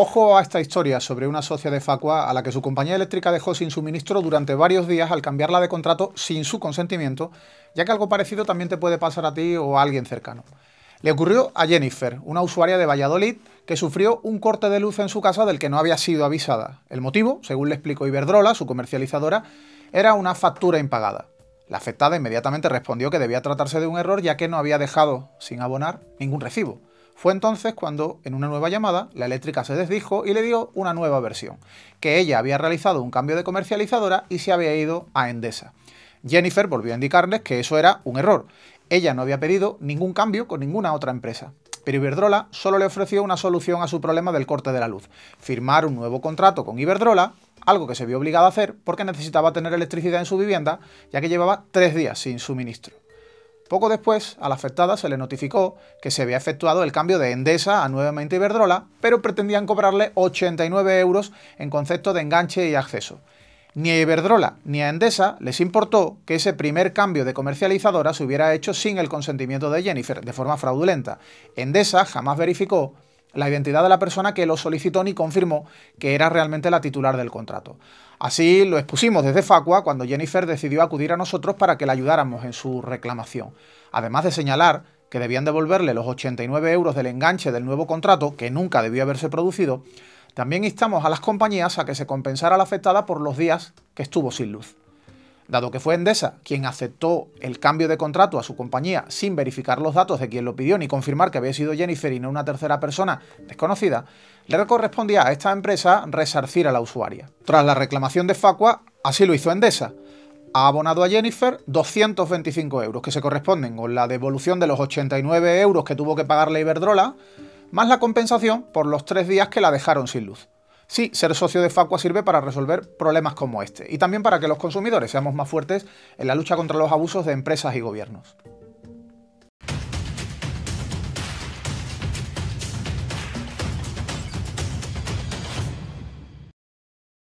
Ojo a esta historia sobre una socia de Facua a la que su compañía eléctrica dejó sin suministro durante varios días al cambiarla de contrato sin su consentimiento, ya que algo parecido también te puede pasar a ti o a alguien cercano. Le ocurrió a Jennifer, una usuaria de Valladolid, que sufrió un corte de luz en su casa del que no había sido avisada. El motivo, según le explicó Iberdrola, su comercializadora, era una factura impagada. La afectada inmediatamente respondió que debía tratarse de un error ya que no había dejado sin abonar ningún recibo. Fue entonces cuando, en una nueva llamada, la eléctrica se desdijo y le dio una nueva versión, que ella había realizado un cambio de comercializadora y se había ido a Endesa. Jennifer volvió a indicarles que eso era un error. Ella no había pedido ningún cambio con ninguna otra empresa. Pero Iberdrola solo le ofreció una solución a su problema del corte de la luz, firmar un nuevo contrato con Iberdrola, algo que se vio obligada a hacer porque necesitaba tener electricidad en su vivienda, ya que llevaba tres días sin suministro. Poco después, a la afectada se le notificó que se había efectuado el cambio de Endesa a nuevamente Iberdrola, pero pretendían cobrarle 89 euros en concepto de enganche y acceso. Ni a Iberdrola ni a Endesa les importó que ese primer cambio de comercializadora se hubiera hecho sin el consentimiento de Jennifer, de forma fraudulenta. Endesa jamás verificó la identidad de la persona que lo solicitó ni confirmó que era realmente la titular del contrato. Así lo expusimos desde Facua cuando Jennifer decidió acudir a nosotros para que la ayudáramos en su reclamación, además de señalar que debían devolverle los 89 euros del enganche del nuevo contrato, que nunca debió haberse producido, también instamos a las compañías a que se compensara la afectada por los días que estuvo sin luz. Dado que fue Endesa quien aceptó el cambio de contrato a su compañía sin verificar los datos de quien lo pidió ni confirmar que había sido Jennifer y no una tercera persona desconocida, le correspondía a esta empresa resarcir a la usuaria. Tras la reclamación de Facua, así lo hizo Endesa. Ha abonado a Jennifer 225 euros, que se corresponden con la devolución de los 89 euros que tuvo que pagarle Iberdrola, más la compensación por los tres días que la dejaron sin luz. Sí, ser socio de Facua sirve para resolver problemas como este y también para que los consumidores seamos más fuertes en la lucha contra los abusos de empresas y gobiernos.